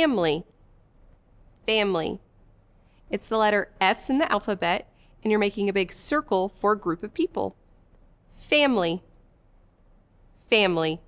family. Family. It's the letter F's in the alphabet, and you're making a big circle for a group of people. Family. Family.